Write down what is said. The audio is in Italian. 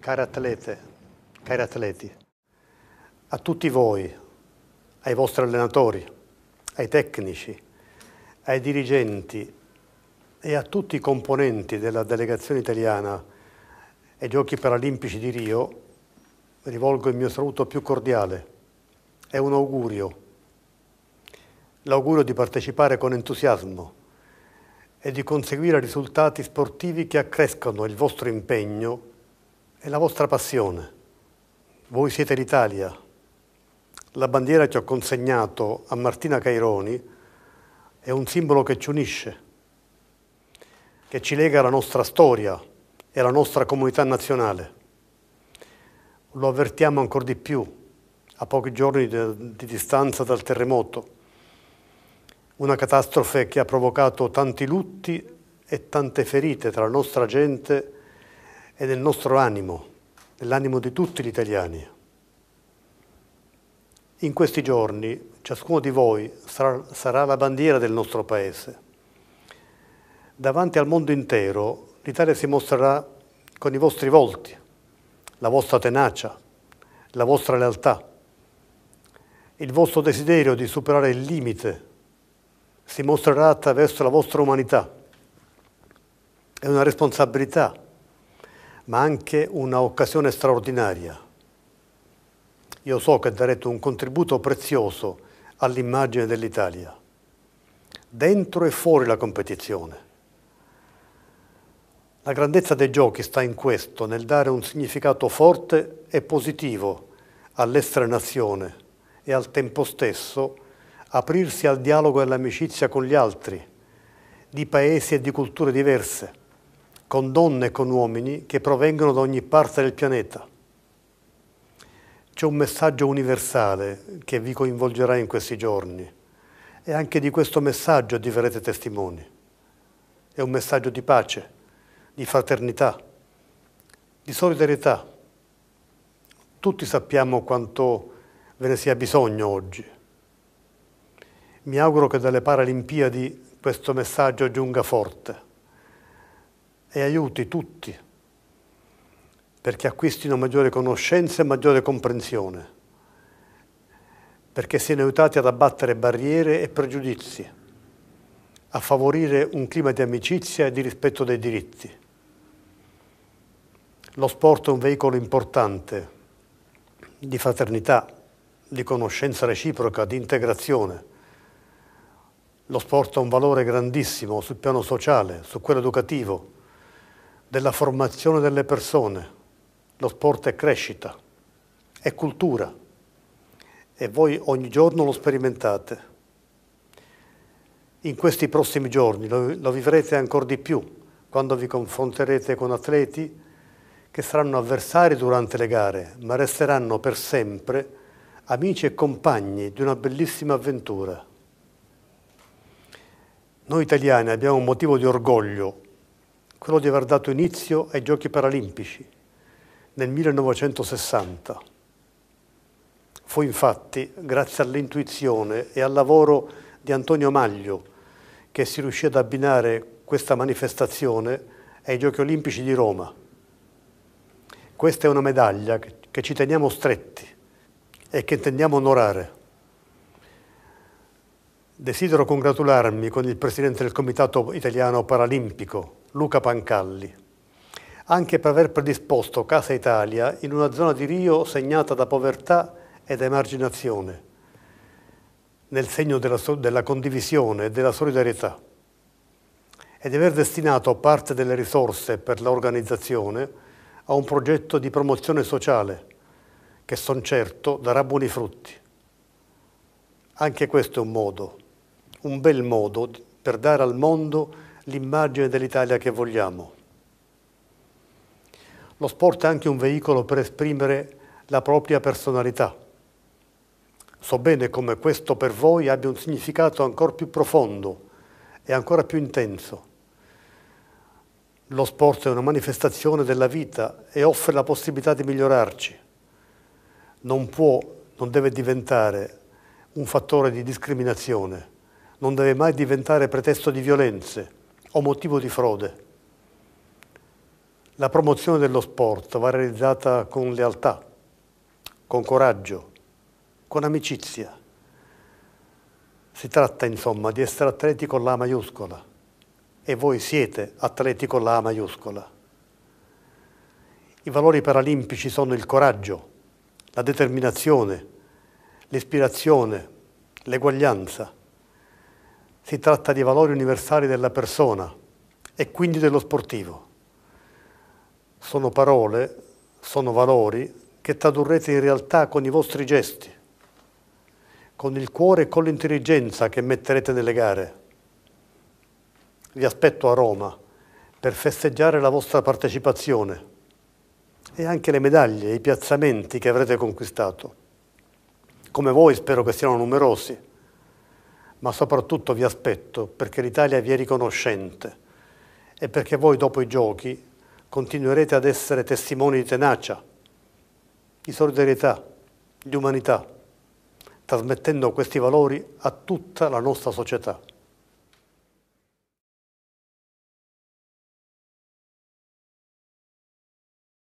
Cari atlete, cari atleti, a tutti voi, ai vostri allenatori, ai tecnici, ai dirigenti e a tutti i componenti della delegazione italiana ai Giochi Paralimpici di Rio, rivolgo il mio saluto più cordiale e un augurio. L'augurio di partecipare con entusiasmo e di conseguire risultati sportivi che accrescano il vostro impegno è la vostra passione. Voi siete l'Italia. La bandiera che ho consegnato a Martina Caironi è un simbolo che ci unisce, che ci lega alla nostra storia e alla nostra comunità nazionale. Lo avvertiamo ancora di più a pochi giorni di distanza dal terremoto una catastrofe che ha provocato tanti lutti e tante ferite tra la nostra gente è nel nostro animo, nell'animo di tutti gli italiani. In questi giorni ciascuno di voi sarà, sarà la bandiera del nostro Paese. Davanti al mondo intero l'Italia si mostrerà con i vostri volti, la vostra tenacia, la vostra lealtà, il vostro desiderio di superare il limite si mostrerà attraverso la vostra umanità. È una responsabilità ma anche un'occasione straordinaria. Io so che darete un contributo prezioso all'immagine dell'Italia, dentro e fuori la competizione. La grandezza dei giochi sta in questo, nel dare un significato forte e positivo all'essere nazione e al tempo stesso aprirsi al dialogo e all'amicizia con gli altri, di paesi e di culture diverse con donne e con uomini che provengono da ogni parte del pianeta. C'è un messaggio universale che vi coinvolgerà in questi giorni e anche di questo messaggio diverrete testimoni. È un messaggio di pace, di fraternità, di solidarietà. Tutti sappiamo quanto ve ne sia bisogno oggi. Mi auguro che dalle Paralimpiadi questo messaggio giunga forte e aiuti tutti perché acquistino maggiore conoscenza e maggiore comprensione, perché siano aiutati ad abbattere barriere e pregiudizi, a favorire un clima di amicizia e di rispetto dei diritti. Lo sport è un veicolo importante di fraternità, di conoscenza reciproca, di integrazione. Lo sport ha un valore grandissimo sul piano sociale, su quello educativo, della formazione delle persone. Lo sport è crescita, è cultura e voi ogni giorno lo sperimentate. In questi prossimi giorni lo, lo vivrete ancora di più quando vi confronterete con atleti che saranno avversari durante le gare, ma resteranno per sempre amici e compagni di una bellissima avventura. Noi italiani abbiamo un motivo di orgoglio quello di aver dato inizio ai Giochi Paralimpici nel 1960. Fu infatti grazie all'intuizione e al lavoro di Antonio Maglio che si riuscì ad abbinare questa manifestazione ai Giochi Olimpici di Roma. Questa è una medaglia che ci teniamo stretti e che intendiamo onorare. Desidero congratularmi con il Presidente del Comitato Italiano Paralimpico, Luca Pancalli, anche per aver predisposto Casa Italia in una zona di Rio segnata da povertà ed emarginazione, nel segno della, della condivisione e della solidarietà, e di aver destinato parte delle risorse per l'organizzazione a un progetto di promozione sociale che son certo darà buoni frutti. Anche questo è un modo, un bel modo per dare al mondo l'immagine dell'Italia che vogliamo. Lo sport è anche un veicolo per esprimere la propria personalità. So bene come questo per voi abbia un significato ancora più profondo e ancora più intenso. Lo sport è una manifestazione della vita e offre la possibilità di migliorarci. Non può, non deve diventare un fattore di discriminazione, non deve mai diventare pretesto di violenze o motivo di frode. La promozione dello sport va realizzata con lealtà, con coraggio, con amicizia. Si tratta insomma di essere atleti con la maiuscola e voi siete atleti con la maiuscola. I valori paralimpici sono il coraggio, la determinazione, l'ispirazione, l'eguaglianza, si tratta di valori universali della persona e quindi dello sportivo. Sono parole, sono valori che tradurrete in realtà con i vostri gesti, con il cuore e con l'intelligenza che metterete nelle gare. Vi aspetto a Roma per festeggiare la vostra partecipazione e anche le medaglie, i piazzamenti che avrete conquistato. Come voi spero che siano numerosi ma soprattutto vi aspetto perché l'Italia vi è riconoscente e perché voi dopo i giochi continuerete ad essere testimoni di tenacia, di solidarietà, di umanità, trasmettendo questi valori a tutta la nostra società.